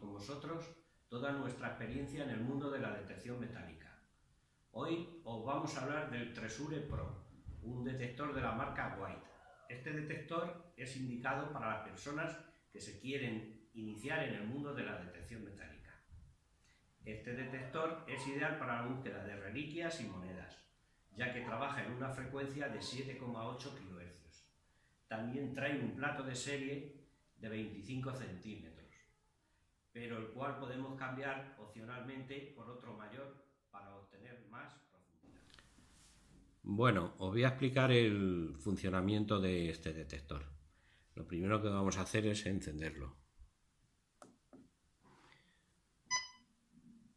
con vosotros toda nuestra experiencia en el mundo de la detección metálica. Hoy os vamos a hablar del Tresure Pro, un detector de la marca White. Este detector es indicado para las personas que se quieren iniciar en el mundo de la detección metálica. Este detector es ideal para la búsqueda de reliquias y monedas, ya que trabaja en una frecuencia de 7,8 kHz. También trae un plato de serie de 25 centímetros pero el cual podemos cambiar opcionalmente por otro mayor para obtener más profundidad. Bueno, os voy a explicar el funcionamiento de este detector. Lo primero que vamos a hacer es encenderlo.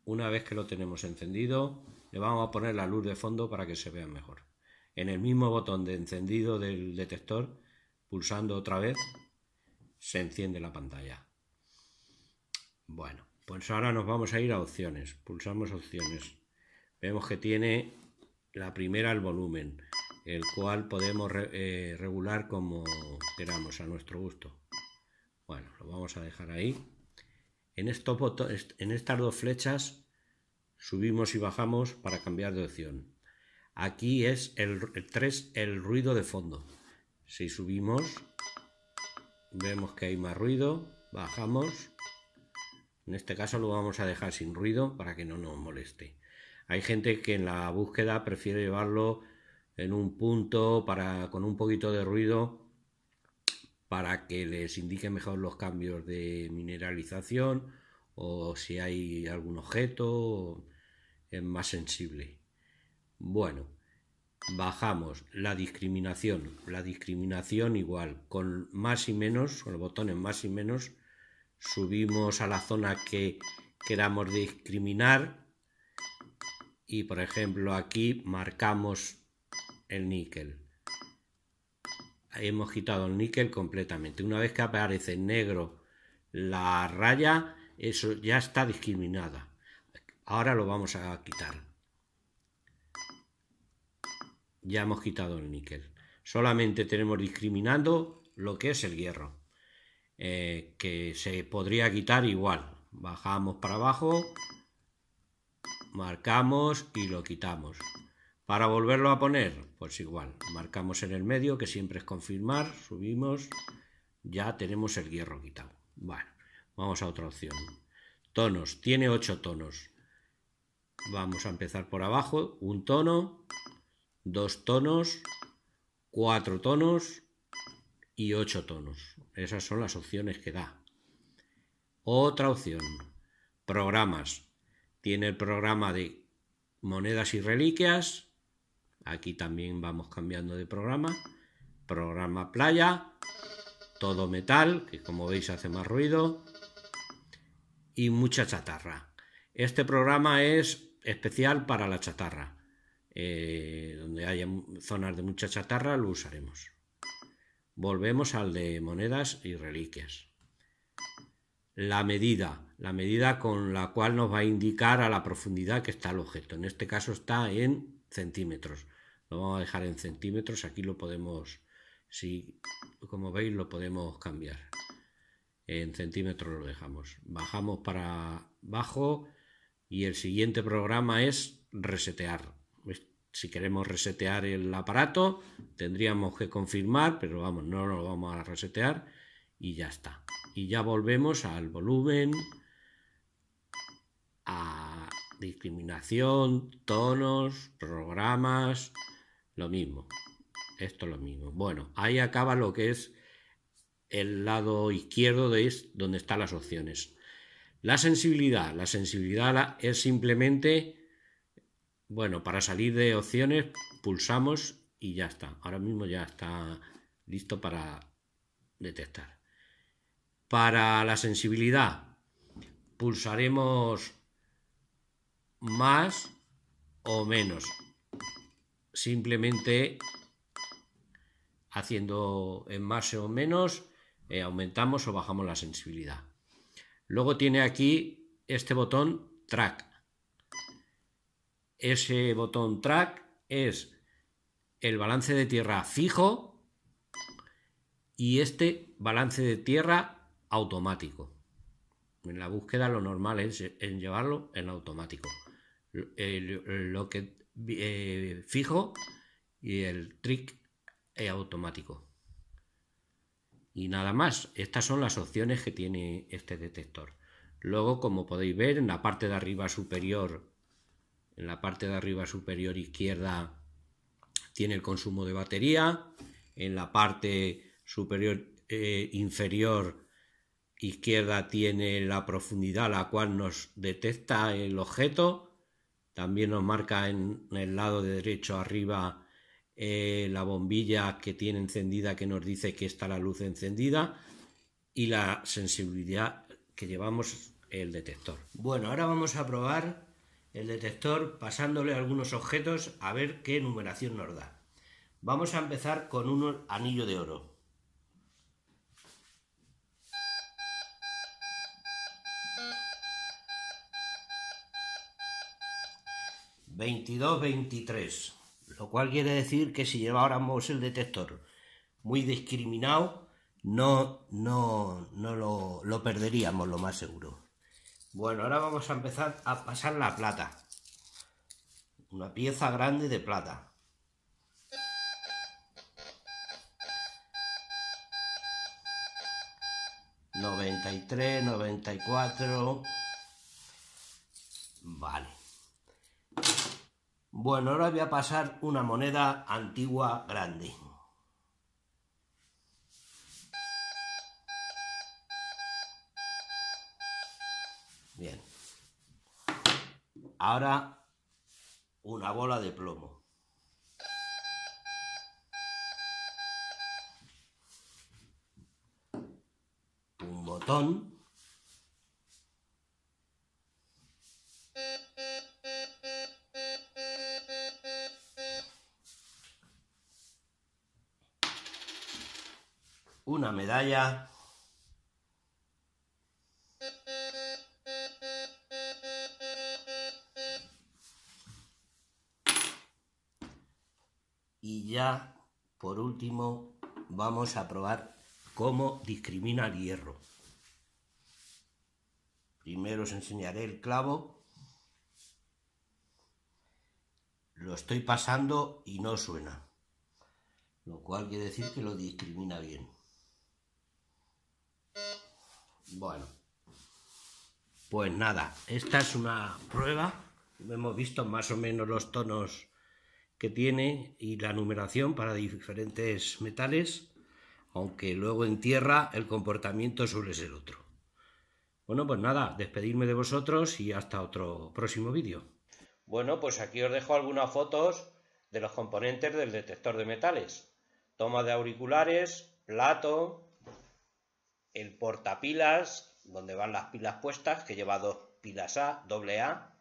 Una vez que lo tenemos encendido, le vamos a poner la luz de fondo para que se vea mejor. En el mismo botón de encendido del detector, pulsando otra vez, se enciende la pantalla. Bueno, pues ahora nos vamos a ir a opciones. Pulsamos opciones. Vemos que tiene la primera el volumen, el cual podemos eh, regular como queramos, a nuestro gusto. Bueno, lo vamos a dejar ahí. En, esto, en estas dos flechas subimos y bajamos para cambiar de opción. Aquí es el 3, el ruido de fondo. Si subimos, vemos que hay más ruido, bajamos en este caso lo vamos a dejar sin ruido para que no nos moleste. Hay gente que en la búsqueda prefiere llevarlo en un punto para, con un poquito de ruido para que les indique mejor los cambios de mineralización o si hay algún objeto más sensible. Bueno, bajamos la discriminación. La discriminación igual, con más y menos, con los botones más y menos, subimos a la zona que queramos discriminar y por ejemplo aquí marcamos el níquel hemos quitado el níquel completamente una vez que aparece en negro la raya eso ya está discriminada ahora lo vamos a quitar ya hemos quitado el níquel solamente tenemos discriminando lo que es el hierro eh, que se podría quitar igual. Bajamos para abajo, marcamos y lo quitamos. Para volverlo a poner, pues igual, marcamos en el medio, que siempre es confirmar, subimos, ya tenemos el hierro quitado. Bueno, vamos a otra opción. Tonos, tiene ocho tonos. Vamos a empezar por abajo, un tono, dos tonos, cuatro tonos, y 8 tonos. Esas son las opciones que da. Otra opción, programas. Tiene el programa de monedas y reliquias. Aquí también vamos cambiando de programa. Programa playa, todo metal, que como veis hace más ruido, y mucha chatarra. Este programa es especial para la chatarra. Eh, donde haya zonas de mucha chatarra lo usaremos. Volvemos al de monedas y reliquias. La medida, la medida con la cual nos va a indicar a la profundidad que está el objeto. En este caso está en centímetros. Lo vamos a dejar en centímetros. Aquí lo podemos, si como veis, lo podemos cambiar. En centímetros lo dejamos. Bajamos para abajo y el siguiente programa es resetear. Si queremos resetear el aparato, tendríamos que confirmar, pero vamos, no lo vamos a resetear y ya está. Y ya volvemos al volumen, a discriminación, tonos, programas, lo mismo. Esto lo mismo. Bueno, ahí acaba lo que es el lado izquierdo de donde están las opciones. La sensibilidad. La sensibilidad es simplemente bueno, para salir de opciones pulsamos y ya está. Ahora mismo ya está listo para detectar. Para la sensibilidad pulsaremos más o menos. Simplemente haciendo en más o menos eh, aumentamos o bajamos la sensibilidad. Luego tiene aquí este botón track ese botón track es el balance de tierra fijo y este balance de tierra automático. En la búsqueda lo normal es llevarlo en automático. El que eh, fijo y el trick automático. Y nada más, estas son las opciones que tiene este detector. Luego, como podéis ver, en la parte de arriba superior en la parte de arriba superior izquierda tiene el consumo de batería. En la parte superior eh, inferior izquierda tiene la profundidad a la cual nos detecta el objeto. También nos marca en el lado de derecho arriba eh, la bombilla que tiene encendida que nos dice que está la luz encendida y la sensibilidad que llevamos el detector. Bueno, ahora vamos a probar el detector pasándole algunos objetos a ver qué numeración nos da. Vamos a empezar con un anillo de oro. 22, 23, lo cual quiere decir que si lleváramos el detector muy discriminado, no, no, no lo perderíamos lo más seguro. Bueno, ahora vamos a empezar a pasar la plata. Una pieza grande de plata. 93, 94, Vale. Bueno, ahora voy a pasar una moneda antigua grande. Ahora una bola de plomo. Un botón. Una medalla. Por último, vamos a probar cómo discrimina el hierro. Primero os enseñaré el clavo. Lo estoy pasando y no suena. Lo cual quiere decir que lo discrimina bien. Bueno. Pues nada, esta es una prueba. Hemos visto más o menos los tonos que tiene y la numeración para diferentes metales, aunque luego en tierra el comportamiento suele ser otro. Bueno, pues nada, despedirme de vosotros y hasta otro próximo vídeo. Bueno, pues aquí os dejo algunas fotos de los componentes del detector de metales. Toma de auriculares, plato, el portapilas, donde van las pilas puestas, que lleva dos pilas A, doble A,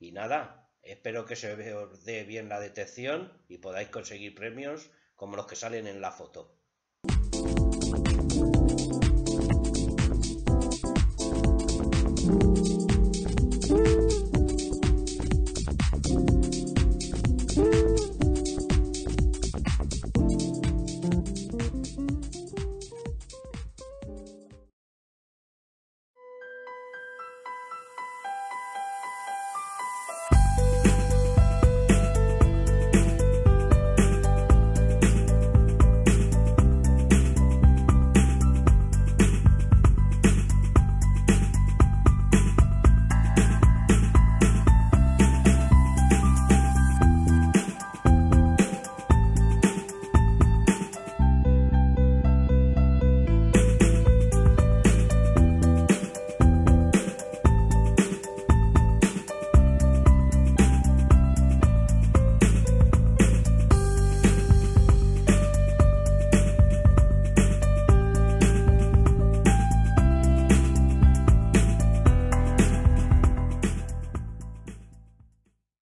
y nada, Espero que se os dé bien la detección y podáis conseguir premios como los que salen en la foto.